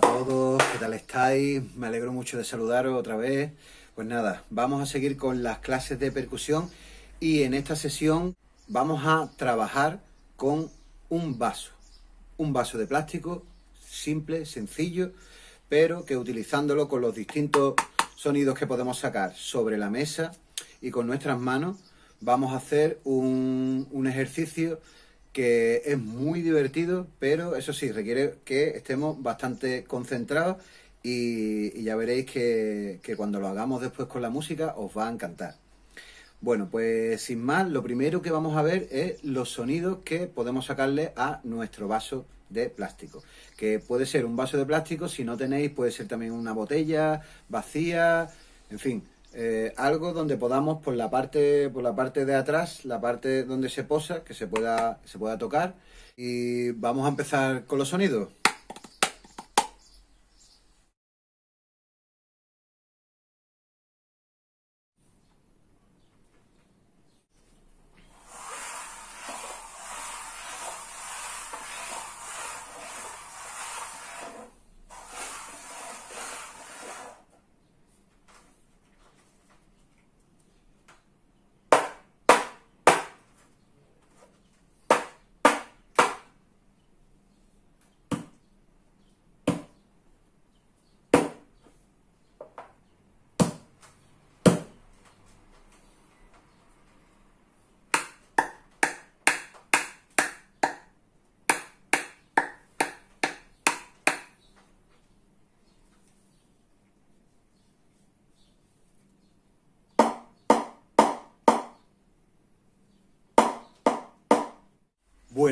todos, ¿qué tal estáis? Me alegro mucho de saludaros otra vez. Pues nada, vamos a seguir con las clases de percusión y en esta sesión vamos a trabajar con un vaso. Un vaso de plástico, simple, sencillo, pero que utilizándolo con los distintos sonidos que podemos sacar sobre la mesa y con nuestras manos, vamos a hacer un, un ejercicio que es muy divertido, pero eso sí, requiere que estemos bastante concentrados y, ya veréis que, que, cuando lo hagamos después con la música os va a encantar. Bueno, pues sin más, lo primero que vamos a ver es los sonidos que podemos sacarle a nuestro vaso de plástico, que puede ser un vaso de plástico, si no tenéis puede ser también una botella vacía, en fin, eh, algo donde podamos por la parte por la parte de atrás la parte donde se posa que se pueda se pueda tocar y vamos a empezar con los sonidos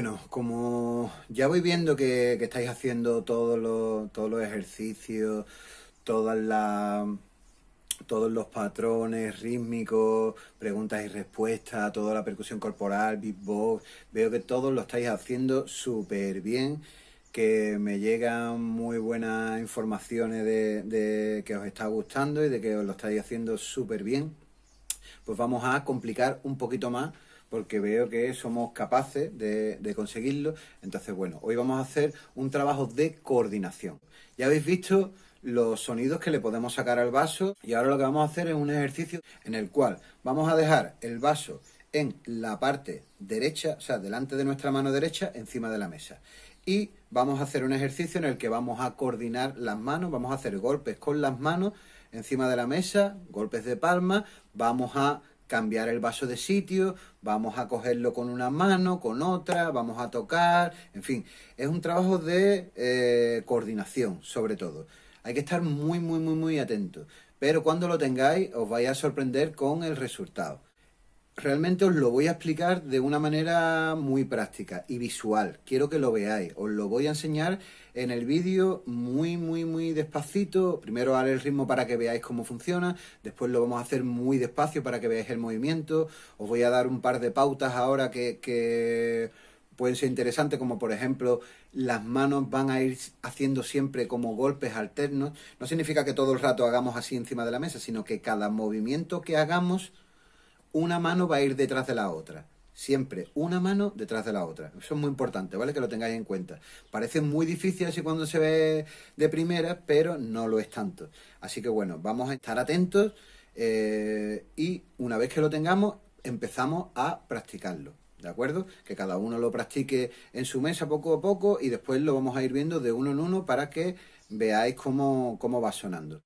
Bueno, como ya voy viendo que, estáis haciendo todos los, todos los ejercicios, todas las todos los patrones rítmicos, preguntas y respuestas, toda la percusión corporal, beatbox. Veo que todos lo estáis haciendo súper bien, que me llegan muy buenas informaciones de, que os está gustando y de que os lo estáis haciendo súper bien. Pues vamos a complicar un poquito más porque veo que somos capaces de, conseguirlo. Entonces, bueno, hoy vamos a hacer un trabajo de coordinación. Ya habéis visto los sonidos que le podemos sacar al vaso y ahora lo que vamos a hacer es un ejercicio en el cual vamos a dejar el vaso en la parte derecha, o sea, delante de nuestra mano derecha, encima de la mesa. Y vamos a hacer un ejercicio en el que vamos a coordinar las manos, vamos a hacer golpes con las manos encima de la mesa, golpes de palma, vamos a cambiar el vaso de sitio, vamos a cogerlo con una mano, con otra, vamos a tocar, en fin, es un trabajo de eh, coordinación sobre todo. Hay que estar muy, muy, muy, muy atentos. Pero cuando lo tengáis os vais a sorprender con el resultado realmente os lo voy a explicar de una manera muy práctica y visual. Quiero que lo veáis. Os lo voy a enseñar en el vídeo muy, muy, muy despacito. Primero haré el ritmo para que veáis cómo funciona. Después lo vamos a hacer muy despacio para que veáis el movimiento. Os voy a dar un par de pautas ahora que, pueden ser interesantes, como por ejemplo las manos van a ir haciendo siempre como golpes alternos. No significa que todo el rato hagamos así encima de la mesa, sino que cada movimiento que hagamos una mano va a ir detrás de la otra. Siempre una mano detrás de la otra. Eso es muy importante, ¿vale? Que lo tengáis en cuenta. Parece muy difícil así cuando se ve de primera, pero no lo es tanto. Así que bueno, vamos a estar atentos eh, y una vez que lo tengamos, empezamos a practicarlo. ¿De acuerdo? Que cada uno lo practique en su mesa poco a poco y después lo vamos a ir viendo de uno en uno para que veáis cómo, cómo va sonando.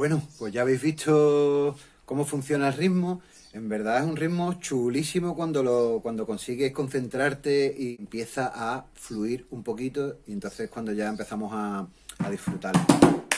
Bueno, pues ya habéis visto cómo funciona el ritmo. En verdad es un ritmo chulísimo cuando, lo, cuando consigues concentrarte y empieza a fluir un poquito y entonces cuando ya empezamos a, a disfrutar.